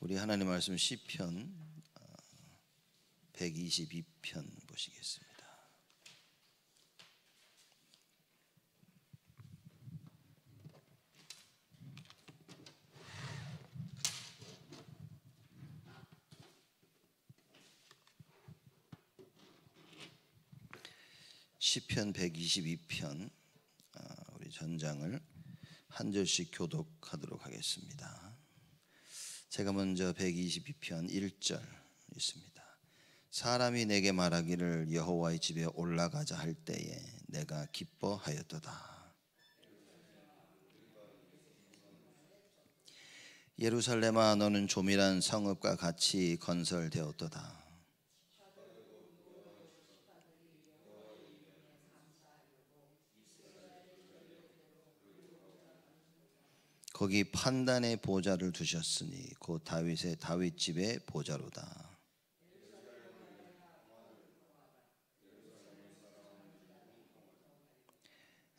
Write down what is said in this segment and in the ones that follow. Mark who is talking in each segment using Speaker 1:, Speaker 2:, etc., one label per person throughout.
Speaker 1: 우리 하나님 말씀 시편 122편 어, 보시겠습니다. 시편 122편 어, 우리 전장을 한 절씩 교독하도록 하겠습니다. 제가 먼저 122편 1절 있습니다. 사람이 내게 말하기를 여호와의 집에 올라가자 할 때에 내가 기뻐하였도다. 예루살렘아 너는 조밀한 성읍과 같이 건설되었도다. 거기 판단의 보좌를 두셨으니 곧 다윗의 다윗 집의 보좌로다.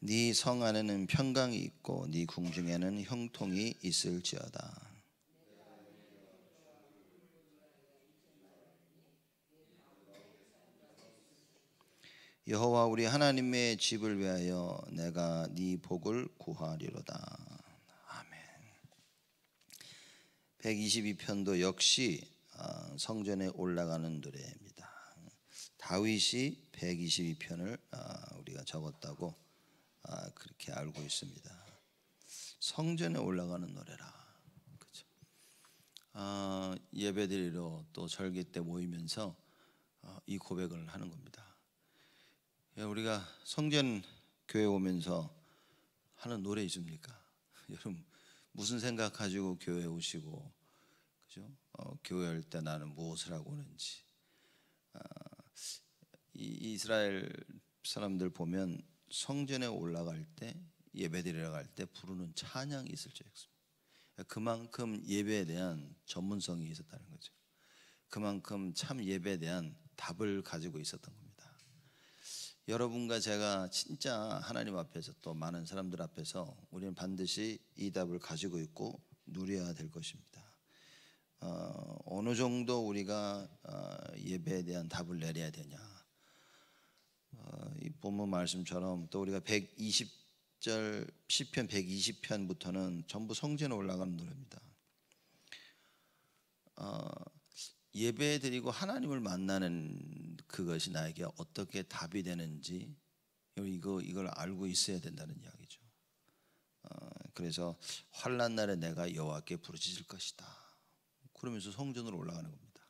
Speaker 1: 네 성 안에는 평강이 있고 네 궁중에는 형통이 있을지어다. 여호와 우리 하나님의 집을 위하여 내가 네 복을 구하리로다. 122편도 역시 어, 성전에 올라가는 노래입니다. 다윗이 122편을 어, 우리가 적었다고 어, 그렇게 알고 있습니다. 성전에 올라가는 노래라. 그죠 아, 예배드리러 또 절기 때 모이면서 이 고백을 하는 겁니다. 예, 우리가 성전 교회 오면서 하는 노래 있습니까? 여러분 무슨 생각 가지고 교회 오시고 그죠? 어, 교회 할때 나는 무엇을 하고 오는지 아, 이, 이스라엘 사람들 보면 성전에 올라갈 때 예배드리러 갈 때 부르는 찬양이 있을 줄알습니다 그만큼 예배에 대한 전문성이 있었다는 거죠. 그만큼 참 예배에 대한 답을 가지고 있었던 겁니다. 여러분과 제가 진짜 하나님 앞에서 또 많은 사람들 앞에서 우리는 반드시 이 답을 가지고 있고 누려야 될 것입니다. 어, 어느 정도 우리가 어, 예배에 대한 답을 내려야 되냐. 어, 이 본문 말씀처럼 또 우리가 120절 시편 120편부터는 전부 성전에 올라가는 노래입니다. 어, 예배 드리고 하나님을 만나는 그것이 나에게 어떻게 답이 되는지 이거 이걸 알고 있어야 된다는 이야기죠. 어, 그래서 환란 날에 내가 여호와께 부르짖을 것이다. 그러면서 성전으로 올라가는 겁니다.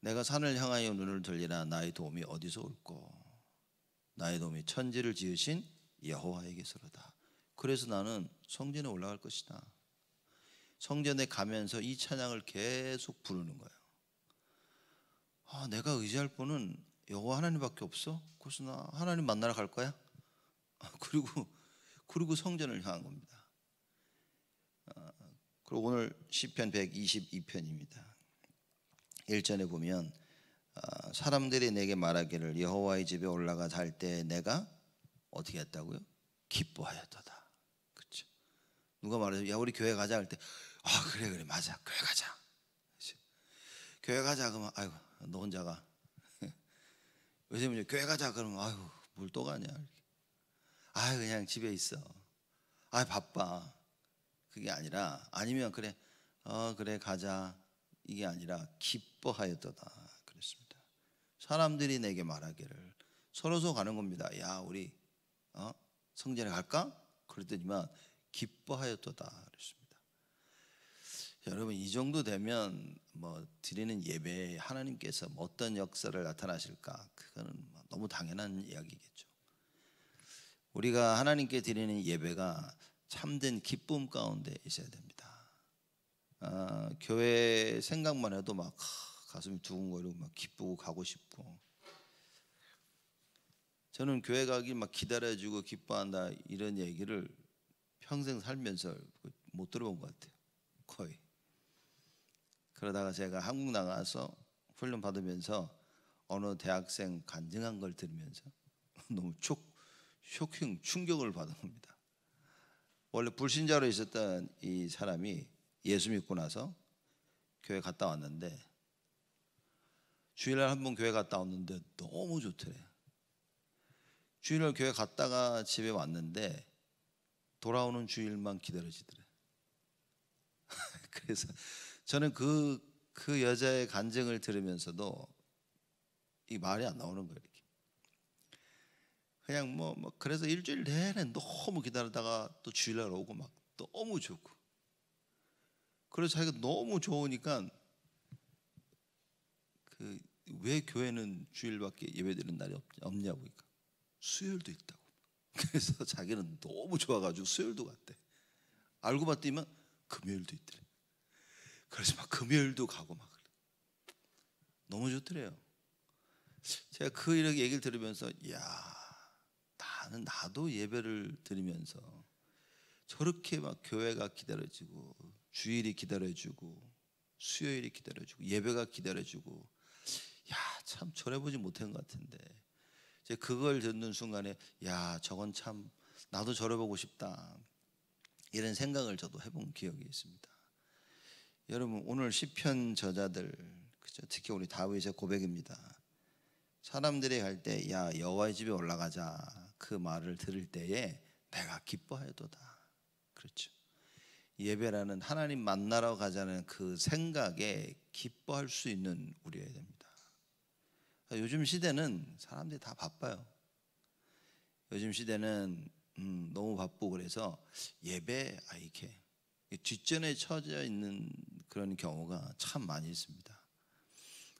Speaker 1: 내가 산을 향하여 눈을 돌리나 나의 도움이 어디서 올꼬? 나의 도움이 천지를 지으신 여호와에게서로다. 그래서 나는 성전에 올라갈 것이다. 성전에 가면서 이 찬양을 계속 부르는 거예요. 아, 내가 의지할 분은 여호와 하나님밖에 없어. 그래서 나 하나님 만나러 갈 거야. 아, 그리고 그리고 성전을 향한 겁니다. 아, 그리고 오늘 시편 122편입니다. 1절에 보면 아, 사람들이 내게 말하기를 여호와의 집에 올라가 잘때 내가 어떻게 했다고요? 기뻐하였다 그렇죠? 누가 말해서 야 우리 교회 가자 할 때아 그래 그래 맞아 교회 가자. 그렇 교회 가자 그러면 아이고 너 혼자 가. 요새 이제 교회 가자 그러면 아유 뭘또 가냐. 아 그냥 집에 있어. 아 바빠. 그게 아니라 아니면 그래 어 그래 가자 이게 아니라 기뻐하였도다 그랬습니다. 사람들이 내게 말하기를 서로서 가는 겁니다. 야 우리 어 성전에 갈까? 그랬더니만 기뻐하였도다 그랬습니다. 여러분 이 정도 되면 뭐 드리는 예배에 하나님께서 뭐 어떤 역사를 나타나실까 그거는 뭐 너무 당연한 이야기겠죠. 우리가 하나님께 드리는 예배가 참된 기쁨 가운데 있어야 됩니다. 아, 교회 생각만 해도 막 가슴이 두근거리고 막 기쁘고 가고 싶고 저는 교회 가기 막 기다려주고 기뻐한다 이런 얘기를 평생 살면서 못 들어본 것 같아요. 거의. 그러다가 제가 한국 나가서 훈련 받으면서 어느 대학생 간증한 걸 들으면서 너무 촉 쇼킹 충격을 받은 겁니다. 원래 불신자로 있었던 이 사람이 예수 믿고 나서 교회 갔다 왔는데 주일날 한 번 교회 갔다 왔는데 너무 좋더래. 주일날 교회 갔다가 집에 왔는데 돌아오는 주일만 기다려지더래. 그래서 저는 그, 그 여자의 간증을 들으면서도 이 말이 안 나오는 거예요. 이렇게. 그냥 뭐, 뭐 그래서 일주일 내내 너무 기다리다가 또 주일날 오고 막 너무 좋고 그래서 자기가 너무 좋으니까 그왜 교회는 주일밖에 예배드리는 날이 없냐, 고 그러니까 수요일도 있다고 그래서 자기는 너무 좋아가지고 수요일도 갔대 알고 봤더니만 금요일도 있더래 그래서 막 금요일도 가고 막 너무 좋더래요. 제가 그 이렇게 얘기를 들으면서 야 나는 나도 예배를 드리면서 저렇게 막 교회가 기다려지고 주일이 기다려지고 수요일이 기다려지고 예배가 기다려지고 야참 전해보지 못한 것 같은데 제 그걸 듣는 순간에 야 저건 참 나도 저래보고 싶다 이런 생각을 저도 해본 기억이 있습니다. 여러분 오늘 시편 저자들 그죠? 특히 우리 다윗의 고백입니다. 사람들이 갈 때야 여호와의 집에 올라가자 그 말을 들을 때에 내가 기뻐하여도다. 그렇죠. 예배라는 하나님 만나러 가자는 그 생각에 기뻐할 수 있는 우리여야 됩니다. 그러니까 요즘 시대는 사람들이 다 바빠요. 요즘 시대는 음, 너무 바쁘고 그래서 예배 아 이렇게 뒷전에 처져 있는 그런 경우가 참 많이 있습니다.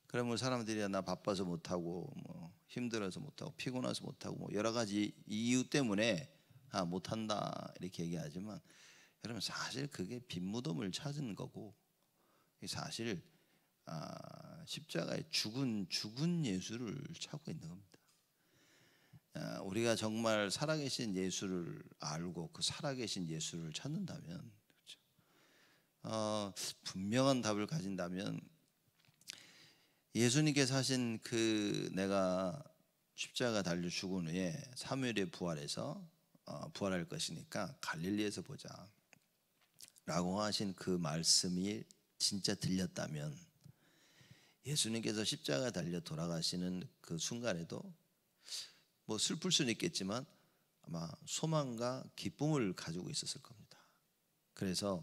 Speaker 1: 그러면 사람들이 나 바빠서 못하고 뭐 힘들어서 못하고 피곤해서 못하고 뭐 여러 가지 이유 때문에 아 못한다 이렇게 얘기하지만 여러분 사실 그게 빈무덤을 찾은 거고 사실 아 십자가의 죽은 죽은 예수를 찾고 있는 겁니다. 아 우리가 정말 살아계신 예수를 알고 그 살아계신 예수를 찾는다면 어, 분명한 답을 가진다면 예수님께서 하신 그 내가 십자가 달려 죽은 후에 사무엘의 부활에서 어, 부활할 것이니까 갈릴리에서 보자 라고 하신 그 말씀이 진짜 들렸다면 예수님께서 십자가 달려 돌아가시는 그 순간에도 뭐 슬플 수는 있겠지만 아마 소망과 기쁨을 가지고 있었을 겁니다. 그래서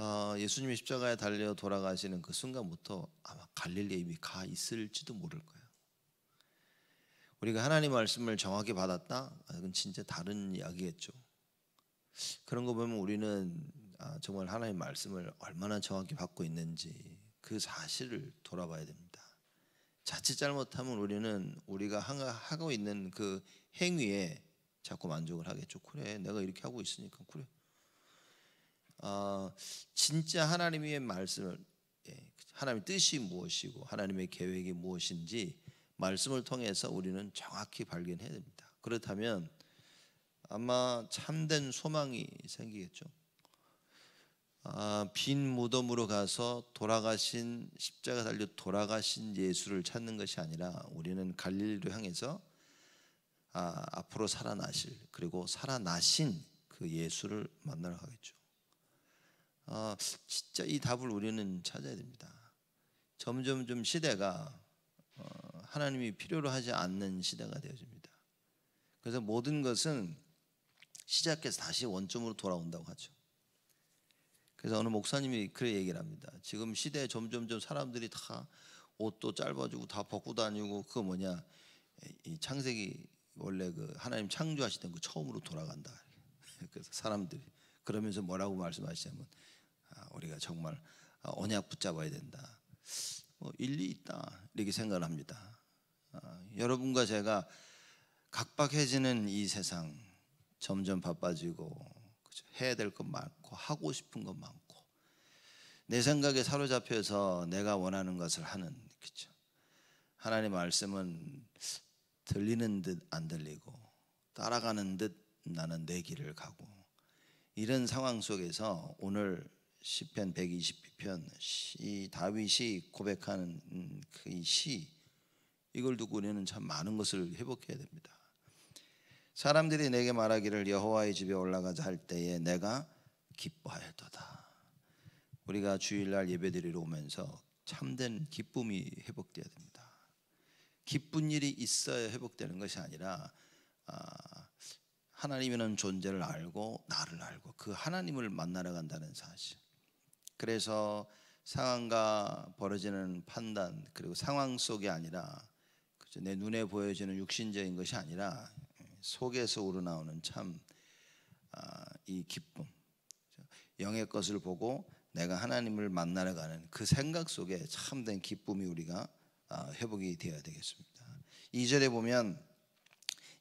Speaker 1: 어, 예수님이 십자가에 달려 돌아가시는 그 순간부터 아마 갈릴리에 이미 가 있을지도 모를 거예요. 우리가 하나님 말씀을 정확히 받았다? 아, 그건 진짜 다른 이야기겠죠. 그런 거 보면 우리는 아, 정말 하나님 말씀을 얼마나 정확히 받고 있는지 그 사실을 돌아봐야 됩니다. 자칫 잘못하면 우리는 우리가 하고 있는 그 행위에 자꾸 만족을 하겠죠. 그래, 내가 이렇게 하고 있으니까 그래. 어, 진짜 하나님의 말씀을 예, 하나님의 뜻이 무엇이고 하나님의 계획이 무엇인지 말씀을 통해서 우리는 정확히 발견해야 됩니다. 그렇다면 아마 참된 소망이 생기겠죠. 아, 빈 무덤으로 가서 돌아가신 십자가 달려 돌아가신 예수를 찾는 것이 아니라 우리는 갈릴리로 향해서 아, 앞으로 살아나실 그리고 살아나신 그 예수를 만나러 가겠죠. 아, 진짜 이 답을 우리는 찾아야 됩니다. 점점 좀 시대가 어, 하나님이 필요로 하지 않는 시대가 되어집니다. 그래서 모든 것은 시작해서 다시 원점으로 돌아온다고 하죠. 그래서 어느 목사님이 그래 얘기를 합니다. 지금 시대에 점점점 사람들이 다 옷도 짧아지고 다 벗고 다니고 그 뭐냐 이 창세기 원래 그 하나님 창조하시던 그 처음으로 돌아간다. 그래서 사람들이 그러면서 뭐라고 말씀하시냐면 우리가 정말 아, 언약 붙잡아야 된다. 뭐 일리 있다 이렇게 생각을 합니다. 아, 여러분과 제가 각박해지는 이 세상 점점 바빠지고 해야 될 것 많고 하고 싶은 것 많고 내 생각에 사로잡혀서 내가 원하는 것을 하는 그죠 하나님 말씀은 들리는 듯 안 들리고 따라가는 듯 나는 내 길을 가고 이런 상황 속에서 오늘 시편 122편 시 다윗이 고백하는 그 시 이걸 두고 우리는 참 많은 것을 회복해야 됩니다. 사람들이 내게 말하기를 여호와의 집에 올라가자 할 때에 내가 기뻐하였도다. 우리가 주일날 예배드리러 오면서 참된 기쁨이 회복되어야 됩니다. 기쁜 일이 있어야 회복되는 것이 아니라 아, 하나님이라는 존재를 알고 나를 알고 그 하나님을 만나러 간다는 사실. 그래서 상황과 벌어지는 판단 그리고 상황 속이 아니라 내 눈에 보여지는 육신적인 것이 아니라 속에서 우러나오는 참이 아, 기쁨 영의 것을 보고 내가 하나님을 만나러 가는 그 생각 속에 참된 기쁨이 우리가 아, 회복이 되어야 되겠습니다. 2절에 보면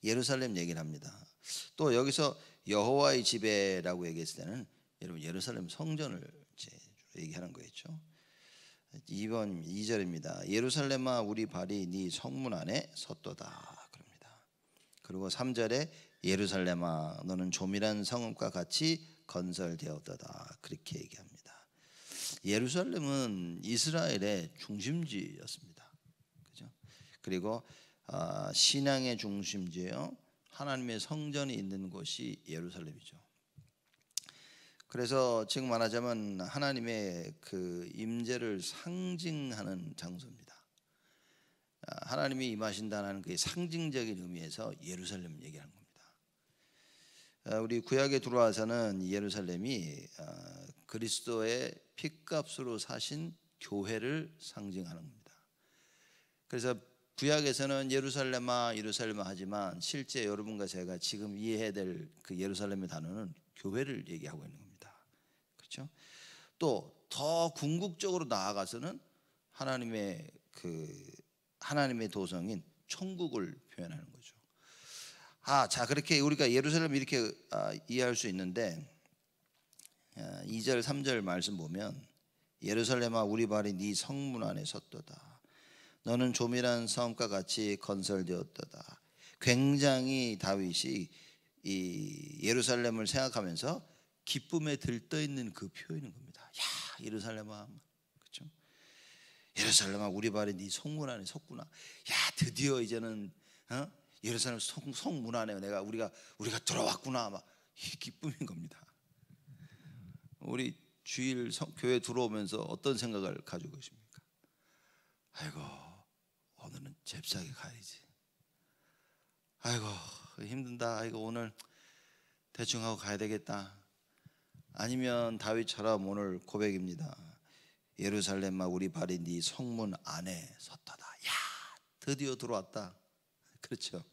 Speaker 1: 예루살렘 얘기를 합니다. 또 여기서 여호와의 지배라고 얘기했을 때는 여러분 예루살렘 성전을 얘기하는 거겠죠. 2번 2절입니다. 예루살렘아 우리 발이 네 성문 안에 섰도다 그럽니다. 그리고 3절에 예루살렘아 너는 조밀한 성읍과 같이 건설되었도다 그렇게 얘기합니다. 예루살렘은 이스라엘의 중심지였습니다. 그죠? 그리고 아, 신앙의 중심지예요. 하나님의 성전이 있는 곳이 예루살렘이죠. 그래서 지금 말하자면 하나님의 그 임재를 상징하는 장소입니다. 아, 하나님이 임하신다는 그 상징적인 의미에서 예루살렘 얘기하는 겁니다. 아, 우리 구약에 들어와서는 예루살렘이 아, 그리스도의 핏값으로 사신 교회를 상징하는 겁니다. 그래서 구약에서는 예루살렘아 예루살렘아 하지만 실제 여러분과 제가 지금 이해해야 될그 예루살렘의 단어는 교회를 얘기하고 있는 겁니다. 그렇죠? 또 더 궁극적으로 나아가서는 하나님의 그 하나님의 도성인 천국을 표현하는 거죠. 아, 자 그렇게 우리가 예루살렘 이렇게 아, 이해할 수 있는데 2절 아, 3절 말씀 보면 예루살렘아 우리 발이 네 성문 안에 섰도다. 너는 조밀한 성과 같이 건설되었도다. 굉장히 다윗이 이 예루살렘을 생각하면서 기쁨에 들떠 있는 그 표현인 겁니다. 야, 예루살렘아. 그렇죠? 예루살렘아 우리 발에 네 성문 안에 섰구나. 야, 드디어 이제는 어? 예루살렘 성, 성문 안에 내가 우리가 우리가 들어왔구나. 막 기쁨인 겁니다. 우리 주일 성, 교회 들어오면서 어떤 생각을 가지고 계십니까? 아이고 오늘은 잽싸게 가야지. 아이고 힘든다. 아이고 오늘 대충 하고 가야 되겠다. 아니면 다윗처럼 오늘 고백입니다. 예루살렘아 우리 발이 네 성문 안에 섰다다. 야 드디어 들어왔다. 그렇죠.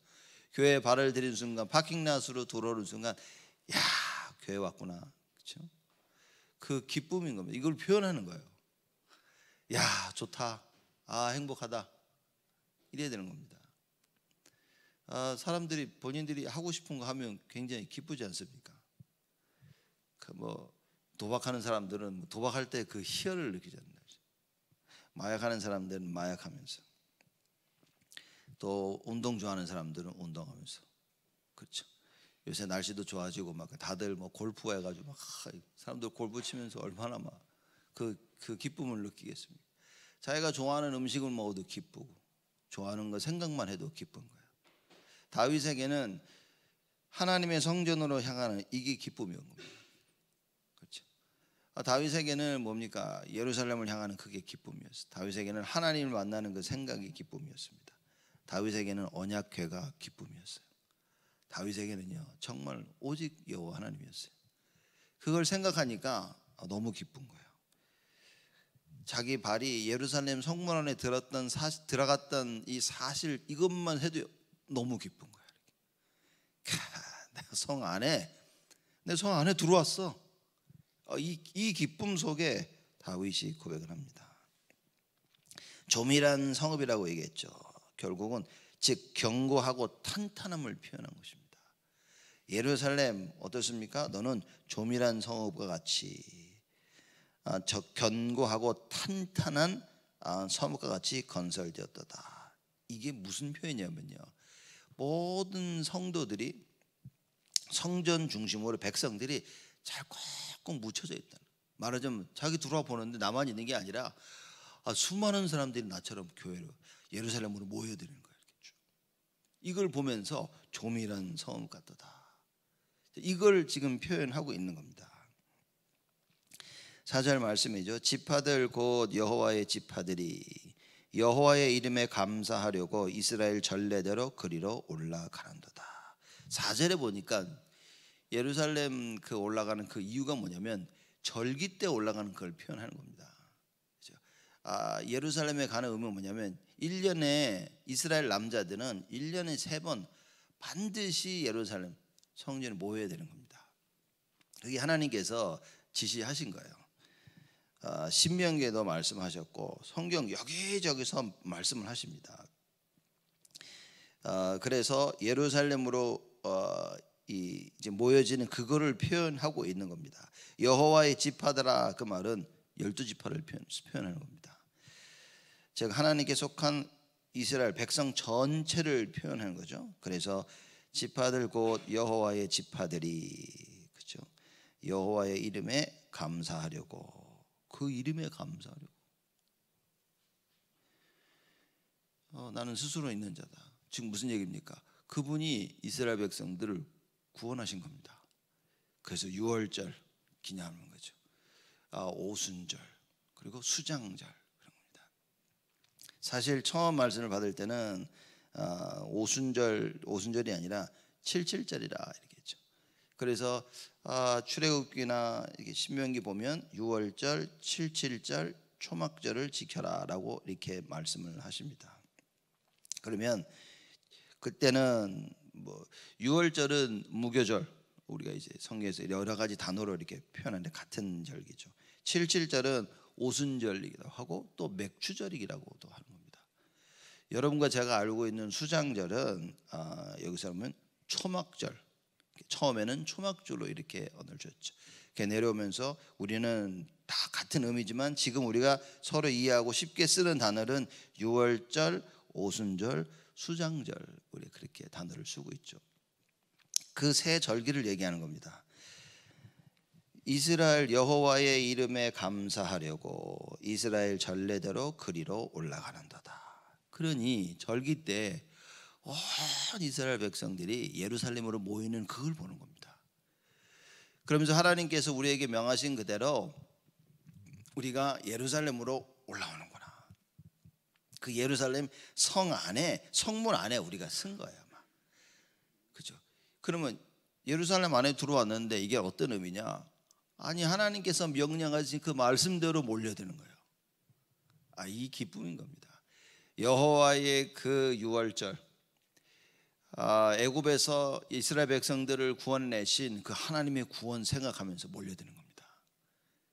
Speaker 1: 교회에 발을 들인 순간 파킹낫으로 들어오는 순간 야 교회 왔구나. 그렇죠. 그 기쁨인 겁니다. 이걸 표현하는 거예요. 야 좋다. 아 행복하다. 이래야 되는 겁니다. 아, 사람들이 본인들이 하고 싶은 거 하면 굉장히 기쁘지 않습니까? 그뭐 도박하는 사람들은 도박할 때 그 희열을 느끼잖아요. 마약하는 사람들은 마약하면서 또 운동 좋아하는 사람들은 운동하면서 그렇죠. 요새 날씨도 좋아지고 막 다들 뭐 골프 해가지고 막 사람들 골프 치면서 얼마나 막그그 그 기쁨을 느끼겠습니까? 자기가 좋아하는 음식을 먹어도 기쁘고 좋아하는 거 생각만 해도 기쁜 거야. 다윗에게는 하나님의 성전으로 향하는 이게 기쁨이었 겁니다. 아, 다윗에게는 뭡니까? 예루살렘을 향하는 그게 기쁨이었어요. 다윗에게는 하나님을 만나는 그 생각이 기쁨이었습니다. 다윗에게는 언약궤가 기쁨이었어요. 다윗에게는요 정말 오직 여호와 하나님이었어요. 그걸 생각하니까 아, 너무 기쁜 거예요. 자기 발이 예루살렘 성문 안에 들었던 사시, 들어갔던 이 사실 이것만 해도 너무 기쁜 거야. 내가 성 안에 내 성 안에 들어왔어. 어, 이, 이 기쁨 속에 다윗이 고백을 합니다. 조밀한 성읍이라고 얘기했죠. 결국은 즉 경고하고 탄탄함을 표현한 것입니다. 예루살렘 어떻습니까? 너는 조밀한 성읍과 같이 아, 저 견고하고 탄탄한 아, 성읍과 같이 건설되었다. 이게 무슨 표현이냐면요. 모든 성도들이 성전 중심으로 백성들이 잘 꽉꽉 묻혀져 있다. 는 말하자면 자기 들어와 보는데 나만 있는 게 아니라 아, 수많은 사람들이 나처럼 교회로 예루살렘으로 모여드리는 거예요. 이걸 보면서 조밀한 성읍 같도다. 이걸 지금 표현하고 있는 겁니다. 사절 말씀이죠. 지파들 곧 여호와의 지파들이 여호와의 이름에 감사하려고 이스라엘 전례대로 그리로 올라가는도다. 사절에 보니까 예루살렘 그 올라가는 그 이유가 뭐냐면 절기 때 올라가는 걸 표현하는 겁니다. 그렇죠? 아, 예루살렘에 가는 의미는 뭐냐면 1년에 이스라엘 남자들은 1년에 3번 반드시 예루살렘 성전에 모여야 되는 겁니다. 그게 하나님께서 지시하신 거예요. 아, 신명기도 말씀하셨고 성경 여기저기서 말씀을 하십니다. 아, 그래서 예루살렘으로 어, 이 이제 모여지는 그거를 표현하고 있는 겁니다. 여호와의 지파들아 그 말은 열두 지파를 표현, 표현하는 겁니다. 즉 하나님께 속한 이스라엘 백성 전체를 표현하는 거죠. 그래서 지파들 곧 여호와의 지파들이 그죠. 여호와의 이름에 감사하려고 그 이름에 감사하려고. 어, 나는 스스로 있는 자다. 지금 무슨 얘기입니까? 그분이 이스라엘 백성들을 구원하신 겁니다. 그래서 6월절 기념하는 거죠. 아, 오순절 그리고 수장절 그런 겁니다. 사실 처음 말씀을 받을 때는 아, 오순절 오순절이 아니라 칠칠절이라 이렇게 했죠. 그래서 아, 출애굽기나 이렇게 신명기 보면 6월절, 칠칠절, 초막절을 지켜라라고 이렇게 말씀을 하십니다. 그러면 그때는 뭐 유월절은 무교절 우리가 이제 성경에서 여러 가지 단어로 이렇게 표현하는데 같은 절기죠. 칠칠절은 오순절이기도 하고 또 맥주절이기라고도 하는 겁니다. 여러분과 제가 알고 있는 수장절은 아, 여기서 보면 초막절. 처음에는 초막절로 이렇게 언어를 줬죠. 이렇게 내려오면서 우리는 다 같은 의미지만 지금 우리가 서로 이해하고 쉽게 쓰는 단어는 유월절, 오순절, 수장절 우리 그렇게 단어를 쓰고 있죠. 그 새 절기를 얘기하는 겁니다. 이스라엘 여호와의 이름에 감사하려고 이스라엘 전례대로 그리로 올라가는도다. 그러니 절기 때 온 이스라엘 백성들이 예루살렘으로 모이는 그걸 보는 겁니다. 그러면서 하나님께서 우리에게 명하신 그대로 우리가 예루살렘으로 올라오는 거예요. 그 예루살렘 성 안에 성문 안에 우리가 쓴 거예요. 아마. 그죠? 그러면 예루살렘 안에 들어왔는데 이게 어떤 의미냐? 아니 하나님께서 명령하신 그 말씀대로 몰려드는 거예요. 아이 기쁨인 겁니다. 여호와의 그 유월절, 아, 애굽에서 이스라엘 백성들을 구원내신 그 하나님의 구원 생각하면서 몰려드는 겁니다.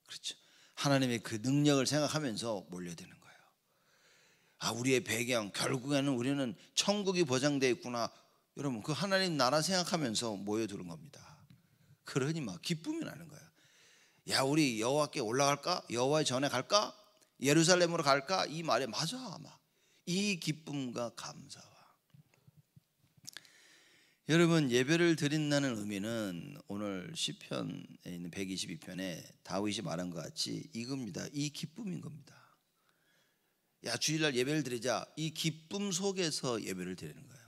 Speaker 1: 그렇죠? 하나님의 그 능력을 생각하면서 몰려드는. 아 우리의 배경 결국에는 우리는 천국이 보장되어 있구나. 여러분 그 하나님 나라 생각하면서 모여드는 겁니다. 그러니 막 기쁨이 나는 거야. 야 우리 여호와께 올라갈까? 여호와의 전에 갈까? 예루살렘으로 갈까? 이 말에 맞아 아마 이 기쁨과 감사와 여러분 예배를 드린다는 의미는 오늘 시편에 있는 122편에 다윗이 말한 것 같이 이겁니다. 이 기쁨인 겁니다. 야 주일날 예배를 드리자 이 기쁨 속에서 예배를 드리는 거예요.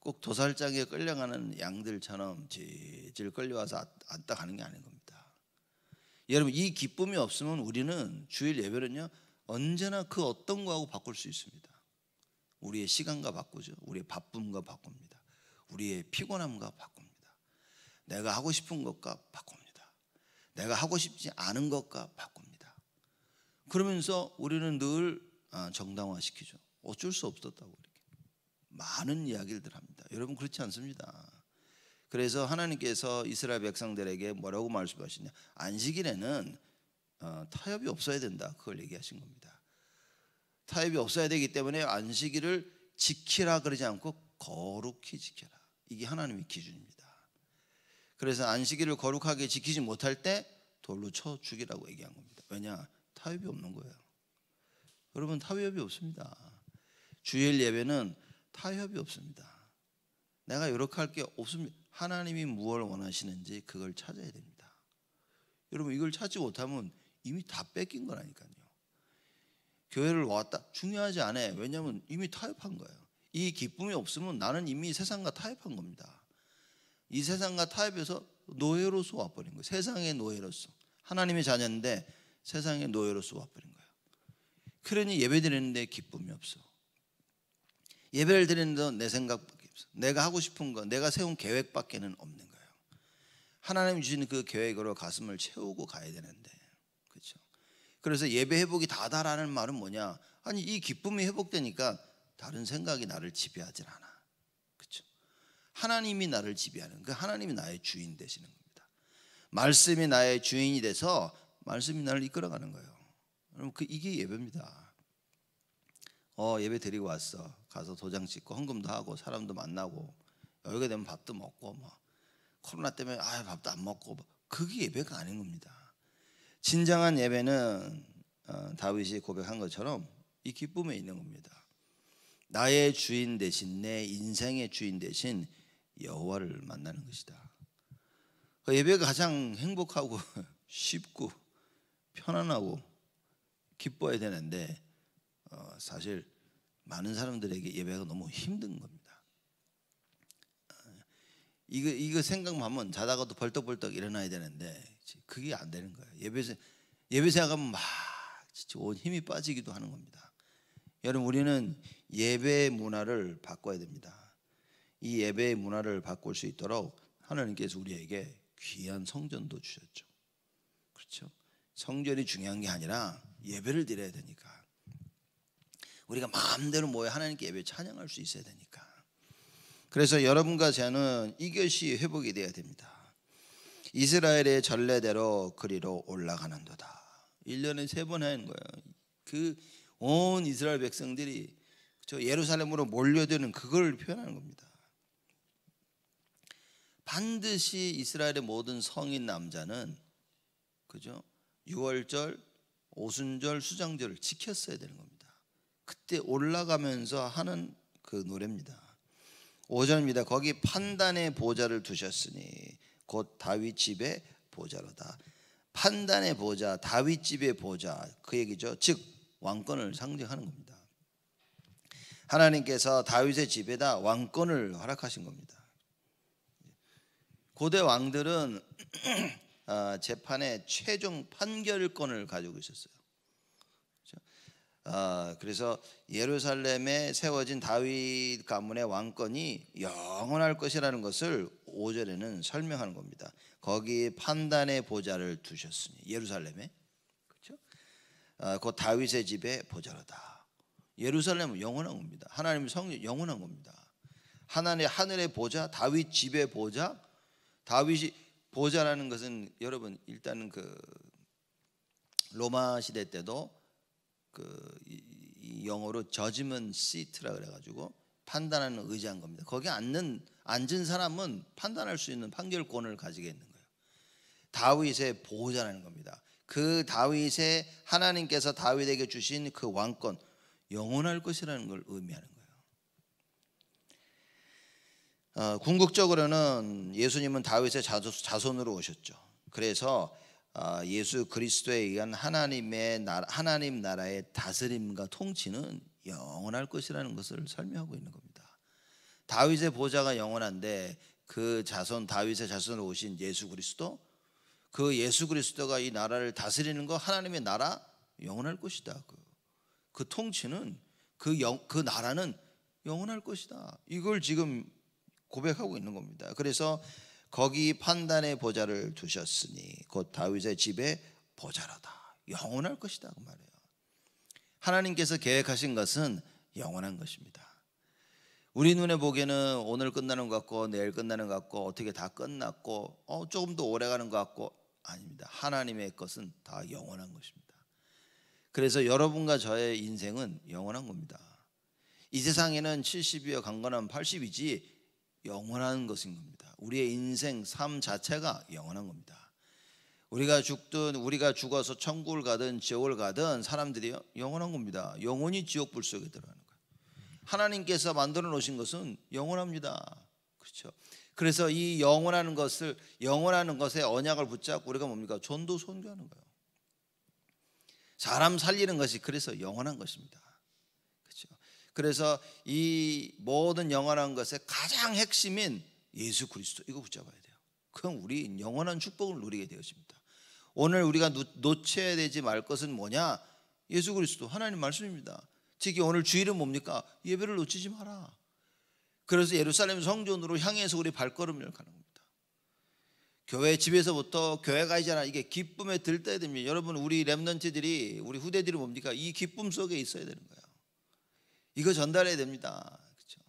Speaker 1: 꼭 도살장에 끌려가는 양들처럼 질질 끌려와서 안딱하는 게 아닌 겁니다. 여러분 이 기쁨이 없으면 우리는 주일 예배는요 언제나 그 어떤 거하고 바꿀 수 있습니다. 우리의 시간과 바꾸죠. 우리의 바쁨과 바꿉니다. 우리의 피곤함과 바꿉니다. 내가 하고 싶은 것과 바꿉니다. 내가 하고 싶지 않은 것과 바꿉니다. 그러면서 우리는 늘 아, 정당화시키죠. 어쩔 수 없었다고 이렇게 많은 이야기를 합니다. 여러분 그렇지 않습니다. 그래서 하나님께서 이스라엘 백성들에게 뭐라고 말씀하시냐? 안식일에는 어, 타협이 없어야 된다. 그걸 얘기하신 겁니다. 타협이 없어야 되기 때문에 안식일을 지키라 그러지 않고 거룩히 지켜라. 이게 하나님의 기준입니다. 그래서 안식일을 거룩하게 지키지 못할 때 돌로 쳐 죽이라고 얘기한 겁니다. 왜냐? 타협이 없는 거예요. 여러분 타협이 없습니다. 주일 예배는 타협이 없습니다. 내가 이렇게 할 게 없습니다. 하나님이 무엇을 원하시는지 그걸 찾아야 됩니다. 여러분 이걸 찾지 못하면 이미 다 뺏긴 거라니까요. 교회를 왔다 중요하지 않아요. 왜냐하면 이미 타협한 거예요. 이 기쁨이 없으면 나는 이미 세상과 타협한 겁니다. 이 세상과 타협해서 노예로서 와버린 거예요. 세상의 노예로서 하나님의 자녀인데 세상의 노예로쏘아버린 거야. 그러니 예배 드리는데 기쁨이 없어. 예배를 드리는데 내 생각밖에 없어. 내가 하고 싶은 거, 내가 세운 계획밖에는 없는 거예요. 하나님 주신 그 계획으로 가슴을 채우고 가야 되는데, 그렇죠? 그래서 예배 회복이 다다라는 말은 뭐냐? 아니 이 기쁨이 회복되니까 다른 생각이 나를 지배하지 않아. 그렇죠? 하나님이 나를 지배하는 그 하나님이 나의 주인 되시는 겁니다. 말씀이 나의 주인이 돼서 말씀이 나를 이끌어가는 거예요. 여러분 그 이게 예배입니다. 어 예배 드리고 왔어. 가서 도장 찍고 헌금도 하고 사람도 만나고 여기가 되면 밥도 먹고 뭐 코로나 때문에 아 밥도 안 먹고 뭐. 그게 예배가 아닌 겁니다. 진정한 예배는 어, 다윗이 고백한 것처럼 이 기쁨에 있는 겁니다. 나의 주인 대신 내 인생의 주인 대신 여호와를 만나는 것이다. 그 예배가 가장 행복하고 쉽고 편안하고 기뻐야 되는데 어, 사실 많은 사람들에게 예배가 너무 힘든 겁니다. 어, 이거 이거 생각 하면 자다가도 벌떡벌떡 일어나야 되는데 그게 안 되는 거예요. 예배 예배 생각하면 막 진짜 온 힘이 빠지기도 하는 겁니다. 여러분 우리는 예배 문화를 바꿔야 됩니다. 이 예배 문화를 바꿀 수 있도록 하나님께서 우리에게 귀한 성전도 주셨죠. 그렇죠? 성전이 중요한 게 아니라 예배를 드려야 되니까 우리가 마음대로 모여 하나님께 예배 찬양할 수 있어야 되니까 그래서 여러분과 저는 이것이 회복이 되어야 됩니다 이스라엘의 전례대로 그리로 올라가는도다 1년에 세 번 하는 거예요 그 온 이스라엘 백성들이 저 예루살렘으로 몰려드는 그걸 표현하는 겁니다 반드시 이스라엘의 모든 성인 남자는 그죠? 유월절, 오순절, 수장절을 지켰어야 되는 겁니다. 그때 올라가면서 하는 그 노래입니다. 5절입니다. 거기 판단의 보좌를 두셨으니 곧 다윗 집의 보좌로다. 판단의 보좌, 다윗 집의 보좌 그 얘기죠. 즉 왕권을 상징하는 겁니다. 하나님께서 다윗의 집에다 왕권을 허락하신 겁니다. 고대 왕들은 어, 재판의 최종 판결권을 가지고 있었어요. 그렇죠? 어, 그래서 예루살렘에 세워진 다윗 가문의 왕권이 영원할 것이라는 것을 5절에는 설명하는 겁니다. 거기 판단의 보좌를 두셨으니 예루살렘에 그렇죠? 그 다윗의 집에 보좌로다. 예루살렘은 영원한 겁니다. 하나님 성 영원한 겁니다. 하나님 하늘의 보좌, 다윗 집의 보좌, 다윗이 보좌라는 것은 여러분 일단은 그 로마 시대 때도 그 영어로 저지먼 시트라 그래가지고 판단하는 의자인 겁니다. 거기 앉는 앉은 사람은 판단할 수 있는 판결권을 가지게 있는 거예요. 다윗의 보호자라는 겁니다. 그 다윗의 하나님께서 다윗에게 주신 그 왕권 영원할 것이라는 걸 의미하는 어, 궁극적으로는 예수님은 다윗의 자손으로 오셨죠. 그래서 어, 예수 그리스도에 의한 하나님의 나라, 하나님 나라의 다스림과 통치는 영원할 것이라는 것을 설명하고 있는 겁니다. 다윗의 보좌가 영원한데 그 자손 다윗의 자손으로 오신 예수 그리스도 그 예수 그리스도가 이 나라를 다스리는 거 하나님의 나라 영원할 것이다. 그, 그 통치는 그, 영, 그 나라는 영원할 것이다. 이걸 지금 고백하고 있는 겁니다. 그래서 거기 판단의 보좌를 두셨으니 곧 다윗의 집에 보좌라다. 영원할 것이다 그 말이에요. 하나님께서 계획하신 것은 영원한 것입니다. 우리 눈에 보기에는 오늘 끝나는 것 같고 내일 끝나는 것 같고 어떻게 다 끝났고 어, 조금 더 오래 가는 것 같고 아닙니다. 하나님의 것은 다 영원한 것입니다. 그래서 여러분과 저의 인생은 영원한 겁니다. 이 세상에는 70이여 강건한 80이지 영원한 것인 겁니다. 우리의 인생 삶 자체가 영원한 겁니다. 우리가 죽든 우리가 죽어서 천국을 가든 지옥을 가든 사람들이 영원한 겁니다. 영원히 지옥 불 속에 들어가는 거예요. 하나님께서 만들어 놓으신 것은 영원합니다. 그렇죠? 그래서 이 영원하는 것을 영원하는 것에 언약을 붙잡고 우리가 뭡니까? 전도 선교하는 거예요. 사람 살리는 것이 그래서 영원한 것입니다. 그래서 이 모든 영원한 것의 가장 핵심인 예수 그리스도 이거 붙잡아야 돼요. 그럼 우리 영원한 축복을 누리게 되어집니다. 오늘 우리가 놓쳐야 되지 말 것은 뭐냐? 예수 그리스도 하나님 말씀입니다. 특히 오늘 주일은 뭡니까? 예배를 놓치지 마라. 그래서 예루살렘 성전으로 향해서 우리 발걸음을 가는 겁니다. 교회 집에서부터 교회 가잖아 이게 기쁨에 들떠야 됩니다. 여러분 우리 렘넌트들이 우리 후대들이 뭡니까? 이 기쁨 속에 있어야 되는 거야. 이거 전달해야 됩니다. 그렇죠?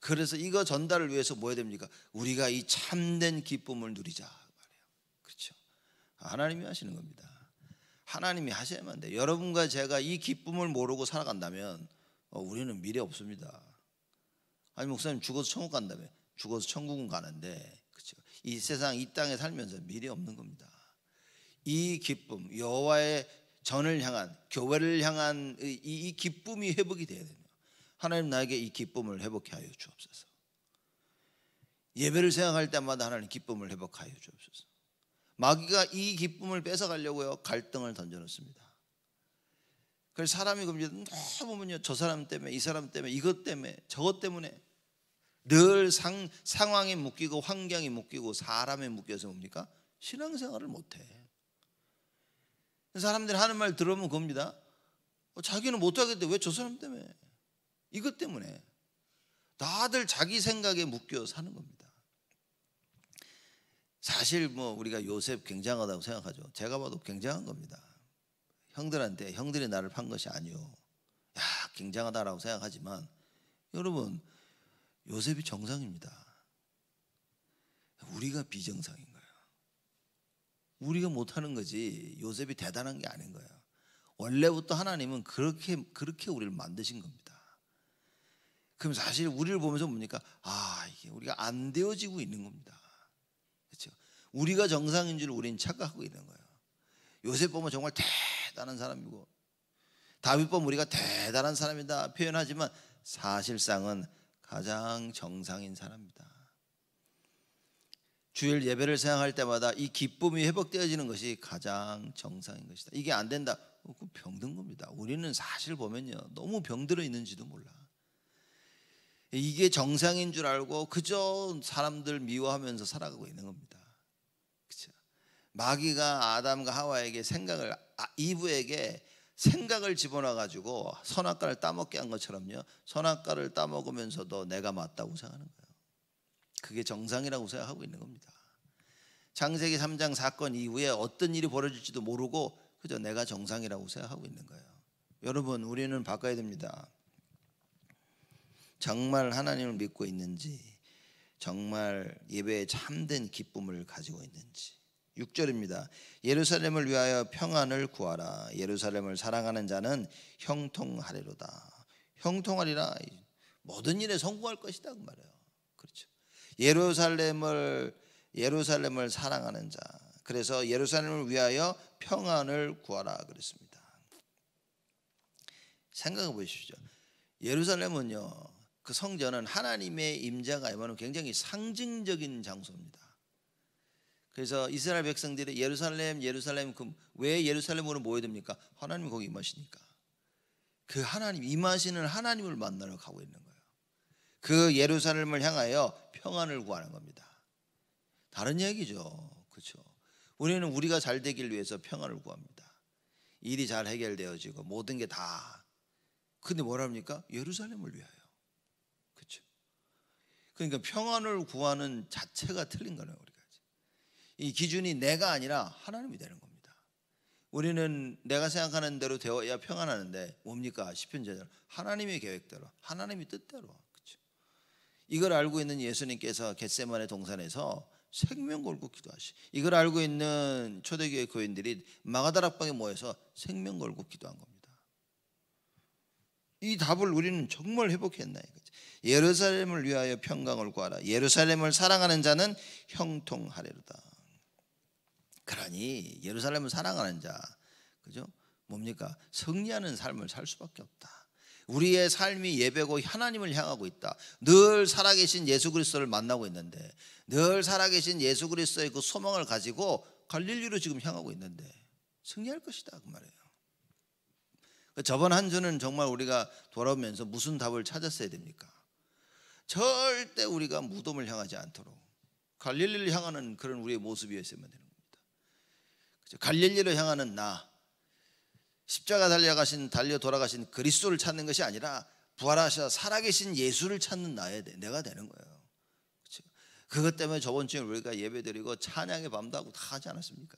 Speaker 1: 그래서 이거 전달을 위해서 뭐 해야 됩니까? 우리가 이 참된 기쁨을 누리자 말이에요. 그렇죠? 하나님이 하시는 겁니다. 하나님이 하셔야만 돼 여러분과 제가 이 기쁨을 모르고 살아간다면 어, 우리는 미래 없습니다. 아니 목사님 죽어서 천국 간다면 죽어서 천국은 가는데 그렇죠? 이 세상 이 땅에 살면서 미래 없는 겁니다. 이 기쁨 여호와의 전을 향한 교회를 향한 이, 이 기쁨이 회복이 돼야 됩니다. 하나님 나에게 이 기쁨을 회복해 하여 주옵소서. 예배를 생각할 때마다 하나님 기쁨을 회복하여 주옵소서. 마귀가 이 기쁨을 뺏어가려고요 갈등을 던져놓습니다. 그래서 사람이 그럼 다 네, 보면요 저 사람 때문에 이 사람 때문에 이것 때문에 저것 때문에 늘 상, 상황에 묶이고 환경에 묶이고 사람에 묶여서 뭡니까 신앙생활을 못해. 사람들이 하는 말 들으면 겁니다. 어, 자기는 못하겠대 왜 저 사람 때문에? 이것 때문에 다들 자기 생각에 묶여 사는 겁니다. 사실 뭐 우리가 요셉 굉장하다고 생각하죠. 제가 봐도 굉장한 겁니다. 형들한테 형들이 나를 판 것이 아니오야 굉장하다라고 생각하지만 여러분 요셉이 정상입니다. 우리가 비정상인 거예요. 우리가 못하는 거지 요셉이 대단한 게 아닌 거야 원래부터 하나님은 그렇게 그렇게 우리를 만드신 겁니다. 그럼 사실 우리를 보면서 뭡니까? 아, 이게 우리가 안 되어지고 있는 겁니다. 그렇죠? 우리가 정상인 줄 우리는 착각하고 있는 거예요. 요셉 보면 정말 대단한 사람이고 다윗 보면 우리가 대단한 사람이다 표현하지만 사실상은 가장 정상인 사람이다. 주일 예배를 생각할 때마다 이 기쁨이 회복되어지는 것이 가장 정상인 것이다. 이게 안 된다. 그 병든 겁니다. 우리는 사실 보면요. 너무 병들어 있는지도 몰라. 이게 정상인 줄 알고 그저 사람들 미워하면서 살아가고 있는 겁니다. 그렇죠? 마귀가 아담과 하와에게 생각을 아, 이브에게 생각을 집어넣어 가지고 선악과를 따먹게 한 것처럼요. 선악과를 따먹으면서도 내가 맞다고 생각하는 거예요. 그게 정상이라고 생각하고 있는 겁니다. 창세기 3장 사건 이후에 어떤 일이 벌어질지도 모르고 그저 내가 정상이라고 생각하고 있는 거예요. 여러분 우리는 바꿔야 됩니다. 정말 하나님을 믿고 있는지 정말 예배에 참된 기쁨을 가지고 있는지 6절입니다. 예루살렘을 위하여 평안을 구하라. 예루살렘을 사랑하는 자는 형통하리로다. 형통하리라. 모든 일에 성공할 것이다 그 말이에요. 그렇죠. 예루살렘을 예루살렘을 사랑하는 자. 그래서 예루살렘을 위하여 평안을 구하라 그랬습니다. 생각해 보십시오. 예루살렘은요. 그 성전은 하나님의 임자가 임하는 굉장히 상징적인 장소입니다. 그래서 이스라엘 백성들이 예루살렘 예루살렘 그왜 예루살렘으로 모여듭니까? 하나님 거기 임하시니까. 그 하나님 임하시는 하나님을 만나러 가고 있는 거예요. 그 예루살렘을 향하여 평안을 구하는 겁니다. 다른 얘기죠. 그렇죠. 우리는 우리가 잘 되길 위해서 평안을 구합니다. 일이 잘 해결되어지고 모든 게 다. 근데 뭐랍니까? 예루살렘을 위하여. 그러니까 평안을 구하는 자체가 틀린 거는 우리가 이 기준이 내가 아니라 하나님이 되는 겁니다. 우리는 내가 생각하는 대로 되어야 평안하는데 뭡니까 시편 제자 하나님의 계획대로 하나님의 뜻대로 그렇죠. 이걸 알고 있는 예수님께서 겟세마네 동산에서 생명 걸고 기도하시. 이걸 알고 있는 초대교회 교인들이 마가다락방에 모여서 생명 걸고 기도한 겁니다. 이 답을 우리는 정말 회복했나 이거죠. 예루살렘을 위하여 평강을 구하라. 예루살렘을 사랑하는 자는 형통하리로다. 그러니 예루살렘을 사랑하는 자, 그죠? 뭡니까? 승리하는 삶을 살 수밖에 없다. 우리의 삶이 예배고 하나님을 향하고 있다. 늘 살아계신 예수 그리스도를 만나고 있는데, 늘 살아계신 예수 그리스도의 그 소망을 가지고 갈릴리로 지금 향하고 있는데 승리할 것이다 그 말이에요. 저번 한 주는 정말 우리가 돌아오면서 무슨 답을 찾았어야 됩니까? 절대 우리가 무덤을 향하지 않도록 갈릴리를 향하는 그런 우리의 모습이었으면 되는 겁니다. 갈릴리를 향하는 나, 십자가 달려가신 달려 돌아가신 그리스도를 찾는 것이 아니라 부활하셔 살아계신 예수를 찾는 나야 돼. 내가 되는 거예요. 그렇죠? 그것 때문에 저번 주에 우리가 예배드리고 찬양의 밤도 하고 다 하지 않았습니까?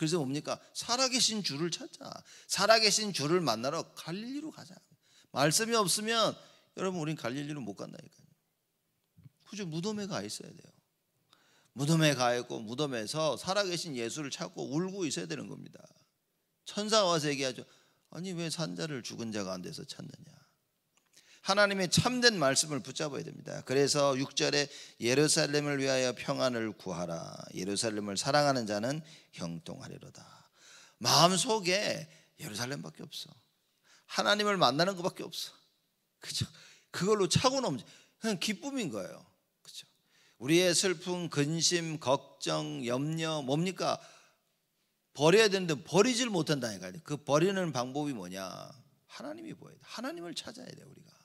Speaker 1: 그래서 뭡니까? 살아계신 주를 찾자. 살아계신 주를 만나러 갈릴리로 가자. 말씀이 없으면 여러분 우린 갈릴리로 못 간다니까요. 그저 무덤에 가 있어야 돼요. 무덤에 가 있고 무덤에서 살아계신 예수를 찾고 울고 있어야 되는 겁니다. 천사 와서 얘기하죠. 아니 왜 산자를 죽은 자가 안 돼서 찾느냐. 하나님의 참된 말씀을 붙잡아야 됩니다. 그래서 6절에 예루살렘을 위하여 평안을 구하라. 예루살렘을 사랑하는 자는 형통하리로다. 마음속에 예루살렘밖에 없어. 하나님을 만나는 것밖에 없어. 그죠? 그걸로 차고 넘지. 그냥 기쁨인 거예요. 그죠? 우리의 슬픔, 근심, 걱정, 염려 뭡니까? 버려야 되는데 버리질 못한다니까요. 그 버리는 방법이 뭐냐? 하나님이 보여야 돼. 하나님을 찾아야 돼, 우리가.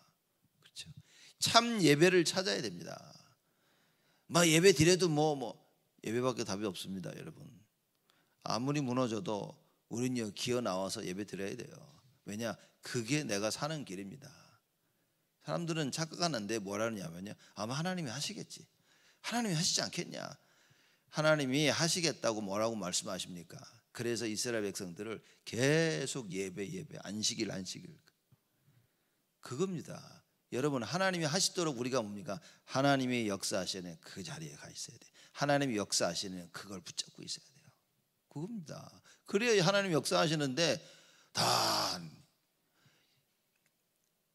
Speaker 1: 참 예배를 찾아야 됩니다. 막 예배 드려도 뭐, 뭐, 예배밖에 답이 없습니다, 여러분. 아무리 무너져도 우리는 기어 나와서 예배 드려야 돼요. 왜냐? 그게 내가 사는 길입니다. 사람들은 착각하는데 뭐라느냐면요. 아마 하나님이 하시겠지. 하나님이 하시지 않겠냐. 하나님이 하시겠다고 뭐라고 말씀하십니까? 그래서 이스라엘 백성들을 계속 예배 예배 안식일 안식일 그겁니다. 여러분 하나님이 하시도록 우리가 뭡니까? 하나님이 역사하시는 그 자리에 가 있어야 돼. 하나님이 역사하시는 그걸 붙잡고 있어야 돼요. 그겁니다. 그래야 하나님 역사하시는데 다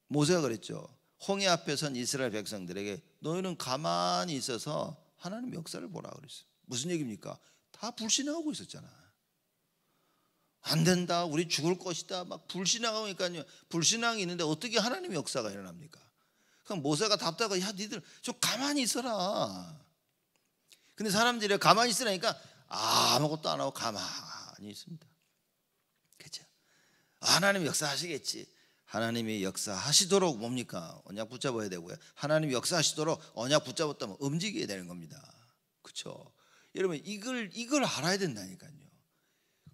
Speaker 1: 모세가 그랬죠. 홍해 앞에 선 이스라엘 백성들에게 너희는 가만히 있어서 하나님 역사를 보라 그랬어요. 무슨 얘기입니까? 다 불신하고 있었잖아. 안 된다. 우리 죽을 것이다. 막 불신앙하니까요. 불신앙이 있는데 어떻게 하나님 역사가 일어납니까? 그럼 모세가 답답하고 야 니들 좀 가만히 있어라. 근데 사람들이 가만히 있으라니까 아무것도 안 하고 가만히 있습니다. 그죠? 하나님 역사하시겠지. 하나님이 역사하시도록 뭡니까? 언약 붙잡아야 되고요. 하나님이 역사하시도록 언약 붙잡았다면 움직여야 되는 겁니다. 그렇죠? 여러분 이걸 이걸 알아야 된다니까요.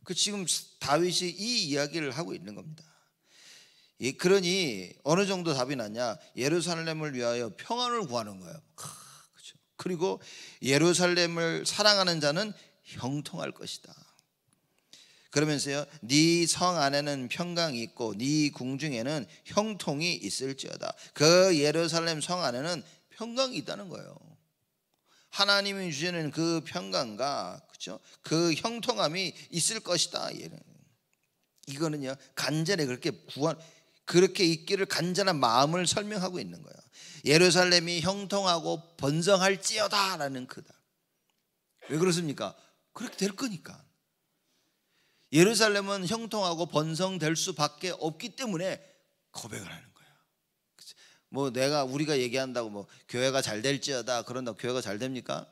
Speaker 1: 그 지금 다윗이 이 이야기를 하고 있는 겁니다. 예, 그러니 어느 정도 답이 났냐? 예루살렘을 위하여 평안을 구하는 거예요. 아, 그렇죠. 그리고 예루살렘을 사랑하는 자는 형통할 것이다. 그러면서요, 네 성 안에는 평강이 있고 네 궁중에는 형통이 있을지어다. 그 예루살렘 성 안에는 평강이 있다는 거예요. 하나님이 주시는 그 평강과 그죠? 그 형통함이 있을 것이다. 얘는 이거는요 간절히 그렇게 구한 그렇게 있기를 간절한 마음을 설명하고 있는 거예요. 예루살렘이 형통하고 번성할지어다라는 그다. 왜 그렇습니까? 그렇게 될 거니까. 예루살렘은 형통하고 번성될 수밖에 없기 때문에 고백을 하는 거예뭐 내가 우리가 얘기한다고 뭐 교회가 잘 될지어다 그런다 교회가 잘 됩니까?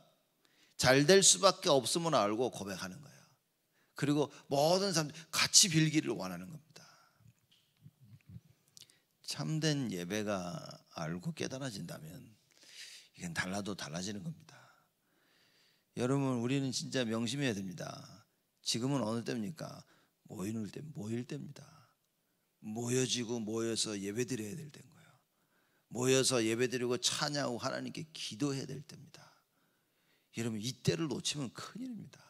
Speaker 1: 잘 될 수밖에 없음을 알고 고백하는 거예 그리고 모든 사람들 같이 빌기를 원하는 겁니다. 참된 예배가 알고 깨달아진다면 이건 달라도 달라지는 겁니다. 여러분 우리는 진짜 명심해야 됩니다. 지금은 어느 때입니까? 모이는 때 모일 때입니다. 모여지고 모여서 예배드려야 될때 모여서 예배드리고 찬양하고 하나님께 기도해야 될 때입니다. 여러분 이때를 놓치면 큰일입니다.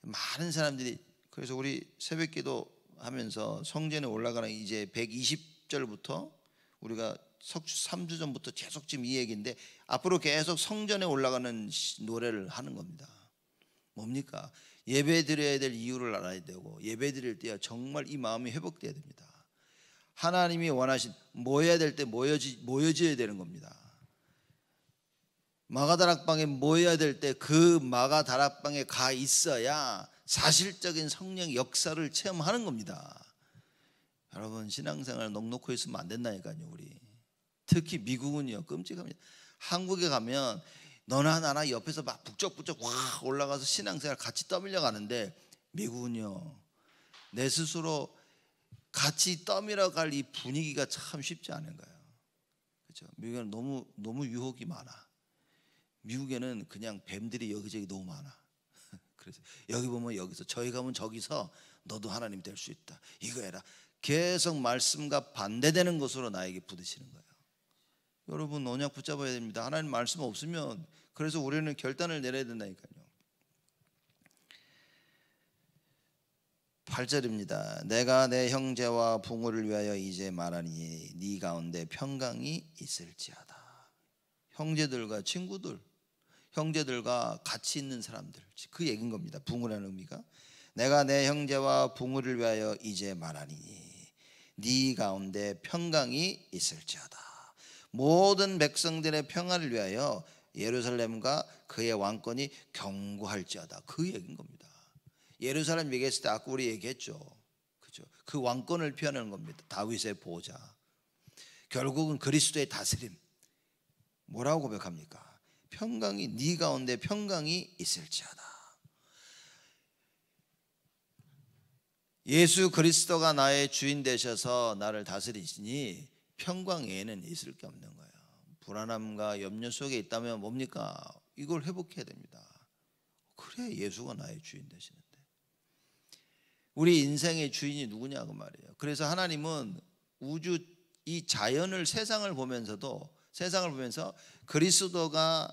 Speaker 1: 많은 사람들이 그래서 우리 새벽기도 하면서 성전에 올라가는 이제 120절부터 우리가 석주 3주 전부터 계속 지금 이 얘기인데 앞으로 계속 성전에 올라가는 노래를 하는 겁니다. 뭡니까? 예배 드려야 될 이유를 알아야 되고 예배 드릴 때야 정말 이 마음이 회복되어야 됩니다. 하나님이 원하신 모여야 될 때 모여지 모여져야 되는 겁니다. 마가다락방에 모여야 될 때 그 마가다락방에 가 있어야 사실적인 성령 역사를 체험하는 겁니다. 여러분 신앙생활 넉넉히 있으면 안 된다니까요 우리 특히 미국은요 끔찍합니다 한국에 가면 너나 나나 옆에서 막 북적북적 확 올라가서 신앙생활 같이 떠밀려 가는데 미국은요 내 스스로 같이 떠밀어 갈 이 분위기가 참 쉽지 않은 거예요 그렇죠 미국에는 너무 너무 유혹이 많아 미국에는 그냥 뱀들이 여기저기 너무 많아 그래서 여기 보면 여기서 저희 가면 저기서 너도 하나님 될 수 있다. 이거 해라. 계속 말씀과 반대되는 것으로 나에게 부딪히는 거예요. 여러분 언약 붙잡아야 됩니다. 하나님 말씀 없으면 그래서 우리는 결단을 내려야 된다니까요. 8절입니다. 내가 내 형제와 부모를 위하여 이제 말하니 네 가운데 평강이 있을지어다. 형제들과 친구들 형제들과 같이 있는 사람들 그 얘긴 겁니다. 붕어라는 의미가 내가 내 형제와 붕어를 위하여 이제 말하니니 네 가운데 평강이 있을지어다. 모든 백성들의 평안을 위하여 예루살렘과 그의 왕권이 경고할지어다. 그 얘긴 겁니다. 예루살렘 얘기했을 때 아까 우리 얘기했죠. 그죠? 그 왕권을 표현하는 겁니다. 다윗의 보호 결국은 그리스도의 다스림. 뭐라고 고백합니까? 평강이 네 가운데 평강이 있을지어다. 예수 그리스도가 나의 주인 되셔서 나를 다스리시니 평강 에는 있을 게 없는 거예요. 불안함과 염려 속에 있다면 뭡니까? 이걸 회복해야 됩니다. 그래 예수가 나의 주인 되시는데. 우리 인생의 주인이 누구냐고 그 말이에요. 그래서 하나님은 우주 이 자연을 세상을 보면서도 세상을 보면서 그리스도가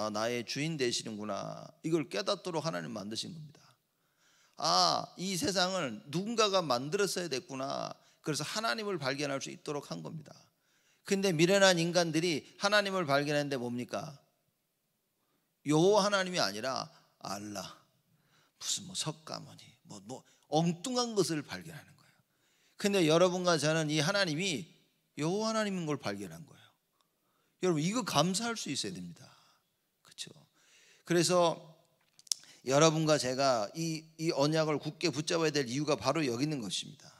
Speaker 1: 아, 나의 주인 되시는구나. 이걸 깨닫도록 하나님 만드신 겁니다. 아, 이 세상을 누군가가 만들었어야 됐구나. 그래서 하나님을 발견할 수 있도록 한 겁니다. 근데 미련한 인간들이 하나님을 발견했는데 뭡니까? 여 하나님이 아니라 알라. 무슨 뭐 석가모니 뭐, 뭐 엉뚱한 것을 발견하는 거예요. 근데 여러분과 저는 이 하나님이 여 하나님인 걸 발견한 거예요. 여러분 이거 감사할 수 있어야 됩니다. 그래서 여러분과 제가 이, 이 언약을 굳게 붙잡아야 될 이유가 바로 여기 있는 것입니다.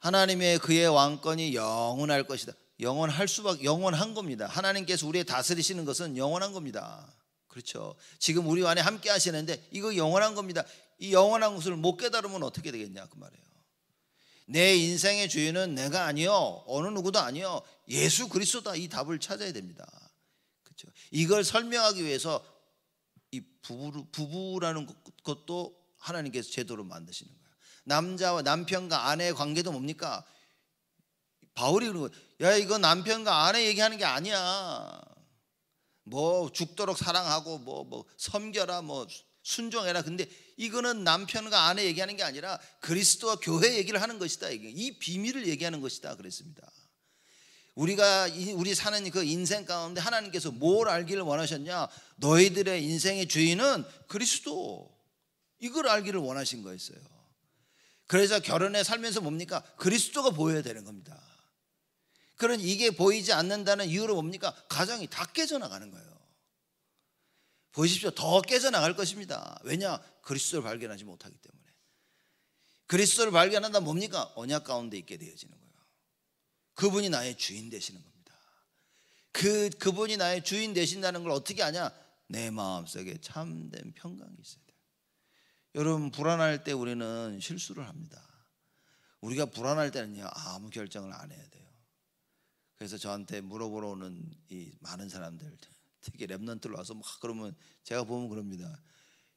Speaker 1: 하나님의 그의 왕권이 영원할 것이다. 영원할 수밖에 영원한 겁니다. 하나님께서 우리의 다스리시는 것은 영원한 겁니다. 그렇죠. 지금 우리 안에 함께 하시는데 이거 영원한 겁니다. 이 영원한 것을 못 깨달으면 어떻게 되겠냐 그 말이에요. 내 인생의 주인은 내가 아니요. 어느 누구도 아니요. 예수 그리스도다. 이 답을 찾아야 됩니다. 이걸 설명하기 위해서 이 부부, 부부라는 것도 하나님께서 제도로 만드시는 거예요. 남자와 남편과 아내의 관계도 뭡니까? 바울이 그러고 야 이거 남편과 아내 얘기하는 게 아니야. 뭐 죽도록 사랑하고 뭐뭐 뭐 섬겨라 뭐 순종해라. 근데 이거는 남편과 아내 얘기하는 게 아니라 그리스도와 교회 얘기를 하는 것이다. 이 비밀을 얘기하는 것이다. 그랬습니다. 우리가 우리 사는 그 인생 가운데 하나님께서 뭘 알기를 원하셨냐? 너희들의 인생의 주인은 그리스도. 이걸 알기를 원하신 거였어요. 그래서 결혼에 살면서 뭡니까? 그리스도가 보여야 되는 겁니다. 그런 이게 보이지 않는다는 이유로 뭡니까? 가정이 다 깨져나가는 거예요. 보십시오. 더 깨져나갈 것입니다. 왜냐? 그리스도를 발견하지 못하기 때문에. 그리스도를 발견한다 뭡니까? 언약 가운데 있게 되어지는 거예요. 그분이 나의 주인 되시는 겁니다. 그, 그분이 나의 주인 되신다는 걸 어떻게 아냐? 내 마음속에 참된 평강이 있어야 돼요. 여러분, 불안할 때 우리는 실수를 합니다. 우리가 불안할 때는요, 아무 결정을 안 해야 돼요. 그래서 저한테 물어보러 오는 이 많은 사람들, 특히 랩런트로 와서 막 그러면 제가 보면 그럽니다.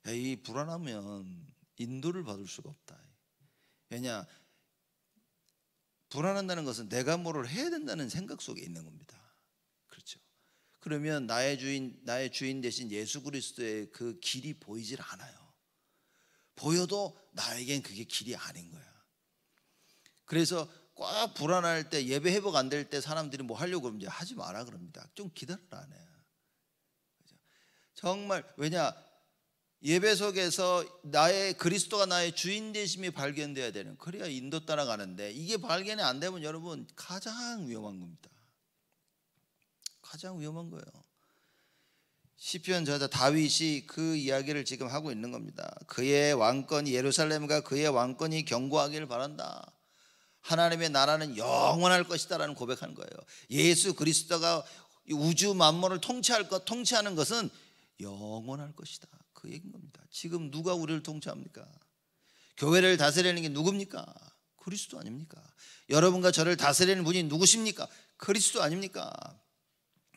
Speaker 1: 야, 이 불안하면 인도를 받을 수가 없다. 왜냐 불안한다는 것은 내가 뭐를 해야 된다는 생각 속에 있는 겁니다. 그렇죠. 그러면 나의 주인 나의 주인 대신 예수 그리스도의 그 길이 보이질 않아요. 보여도 나에겐 그게 길이 아닌 거야. 그래서 꽉 불안할 때 예배 회복 안 될 때 사람들이 뭐 하려고 그러면 하지 마라 그럽니다. 좀 기다려라 네. 정말 왜냐 예배 속에서 나의 그리스도가 나의 주인 되심이 발견되어야 되는 그래야 인도 따라가는데 이게 발견이 안 되면 여러분 가장 위험한 겁니다. 가장 위험한 거예요. 시편 저자 다윗이 그 이야기를 지금 하고 있는 겁니다. 그의 왕권 예루살렘과 그의 왕권이 견고하기를 바란다. 하나님의 나라는 영원할 것이다라는 고백한 거예요. 예수 그리스도가 우주 만물을 통치할 것 통치하는 것은 영원할 것이다. 그 얘기인 겁니다. 지금 누가 우리를 통치합니까? 교회를 다스리는 게 누굽니까? 그리스도 아닙니까? 여러분과 저를 다스리는 분이 누구십니까? 그리스도 아닙니까?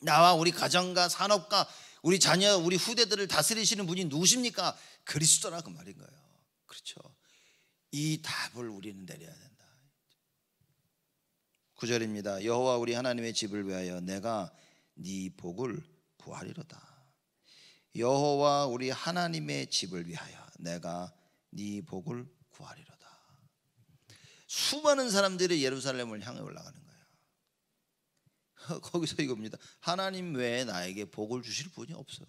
Speaker 1: 나와 우리 가정과 산업과 우리 자녀, 우리 후대들을 다스리시는 분이 누구십니까? 그리스도라 그 말인 거예요. 그렇죠. 이 답을 우리는 내려야 된다. 9절입니다. 여호와 우리 하나님의 집을 위하여 내가 네 복을 구하리로다. 여호와 우리 하나님의 집을 위하여 내가 네 복을 구하리로다. 수많은 사람들이 예루살렘을 향해 올라가는 거예요. 거기서 이겁니다. 하나님 외에 나에게 복을 주실 분이 없어.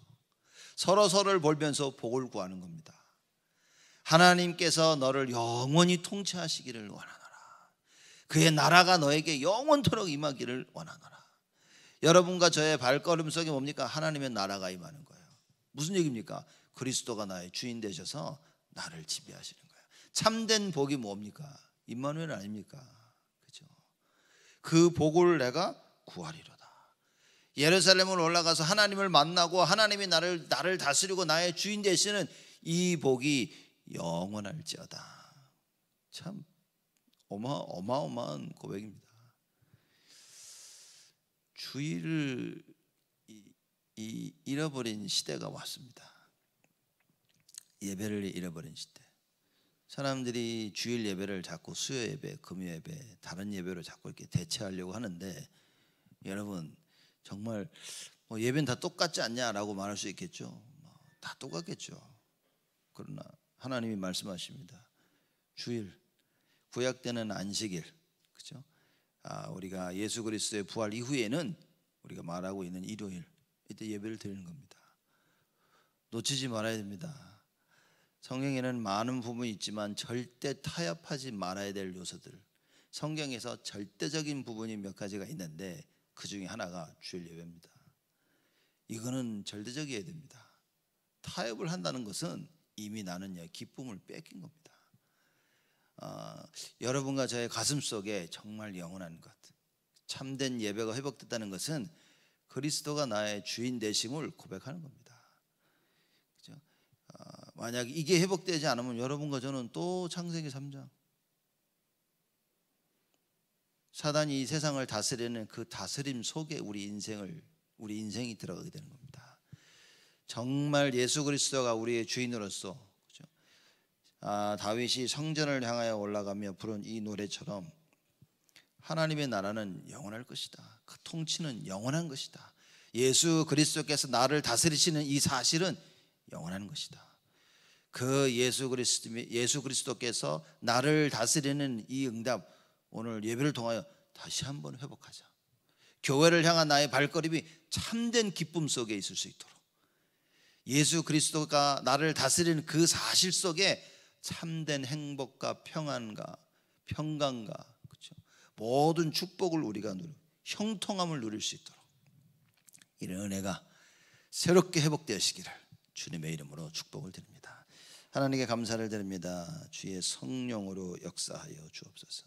Speaker 1: 서로 서로를 보면서 복을 구하는 겁니다. 하나님께서 너를 영원히 통치하시기를 원하노라. 그의 나라가 너에게 영원토록 임하기를 원하노라. 여러분과 저의 발걸음 속에 뭡니까? 하나님의 나라가 임하는 거예요. 무슨 얘기입니까? 그리스도가 나의 주인 되셔서 나를 지배하시는 거예 참된 복이 뭡니까? 임마누엘 아닙니까? 그죠? 그 복을 내가 구하리로다. 예루살렘을 올라가서 하나님을 만나고 하나님이 나를 나를 다스리고 나의 주인 되시는 이 복이 영원할지어다. 참 어마 어마어마한 고백입니다. 주의 이 잃어버린 시대가 왔습니다. 예배를 잃어버린 시대. 사람들이 주일 예배를 자꾸 수요 예배, 금요 예배, 다른 예배로 자꾸 이렇게 대체하려고 하는데 여러분 정말 뭐 예배는 다 똑같지 않냐라고 말할 수 있겠죠. 뭐 다 똑같겠죠. 그러나 하나님이 말씀하십니다. 주일 구약 때는 안식일, 그렇죠? 아, 우리가 예수 그리스도의 부활 이후에는 우리가 말하고 있는 일요일 이때 예배를 드리는 겁니다. 놓치지 말아야 됩니다. 성경에는 많은 부분이 있지만 절대 타협하지 말아야 될 요소들. 성경에서 절대적인 부분이 몇 가지가 있는데 그 중에 하나가 주일 예배입니다. 이거는 절대적이어야 됩니다. 타협을 한다는 것은 이미 나는 기쁨을 뺏긴 겁니다. 어, 여러분과 저의 가슴 속에 정말 영원한 것, 참된 예배가 회복됐다는 것은 그리스도가 나의 주인 되심을 고백하는 겁니다. 그죠? 어, 만약 이게 회복되지 않으면 여러분과 저는 또 창세기 3장 사단이 이 세상을 다스리는 그 다스림 속에 우리 인생을 우리 인생이 들어가게 되는 겁니다. 정말 예수 그리스도가 우리의 주인으로서 그죠? 아, 다윗이 성전을 향하여 올라가며 부른 이 노래처럼 하나님의 나라는 영원할 것이다. 그 통치는 영원한 것이다. 예수 그리스도께서 나를 다스리시는 이 사실은 영원한 것이다. 그 예수 그리스도 예수 그리스도께서 나를 다스리는 이 응답 오늘 예배를 통하여 다시 한번 회복하자. 교회를 향한 나의 발걸음이 참된 기쁨 속에 있을 수 있도록 예수 그리스도가 나를 다스리는 그 사실 속에 참된 행복과 평안과 평강과 모든 축복을 우리가 누리 형통함을 누릴 수 있도록 이런 은혜가 새롭게 회복되시기를 주님의 이름으로 축복을 드립니다. 하나님께 감사를 드립니다. 주의 성령으로 역사하여 주옵소서.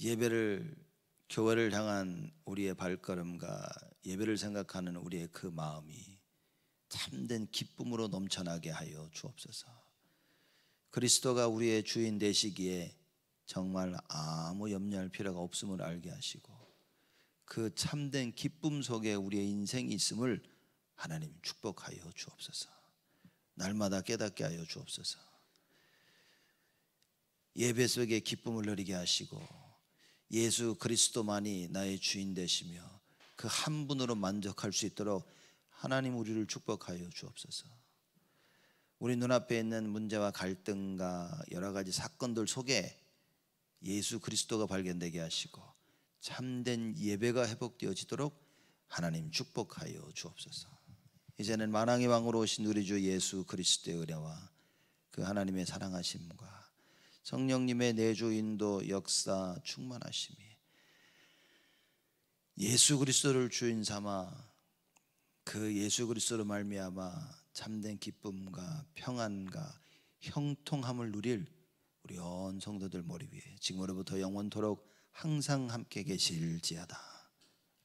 Speaker 1: 예배를 교회를 향한 우리의 발걸음과 예배를 생각하는 우리의 그 마음이 참된 기쁨으로 넘쳐나게 하여 주옵소서. 그리스도가 우리의 주인 되시기에 정말 아무 염려할 필요가 없음을 알게 하시고 그 참된 기쁨 속에 우리의 인생이 있음을 하나님 축복하여 주옵소서. 날마다 깨닫게 하여 주옵소서. 예배 속에 기쁨을 누리게 하시고 예수 그리스도만이 나의 주인 되시며 그 한 분으로 만족할 수 있도록 하나님 우리를 축복하여 주옵소서. 우리 눈앞에 있는 문제와 갈등과 여러 가지 사건들 속에 예수 그리스도가 발견되게 하시고 참된 예배가 회복되어지도록 하나님 축복하여 주옵소서. 이제는 만왕의 왕으로 오신 우리 주 예수 그리스도의 은혜와 그 하나님의 사랑하심과 성령님의 내주 인도 역사 충만하심이 예수 그리스도를 주인 삼아 그 예수 그리스도로 말미암아 참된 기쁨과 평안과 형통함을 누릴 우리 온 성도들 머리 위에 지금으로부터 영원토록 항상 함께 계실지어다.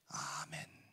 Speaker 1: 아멘.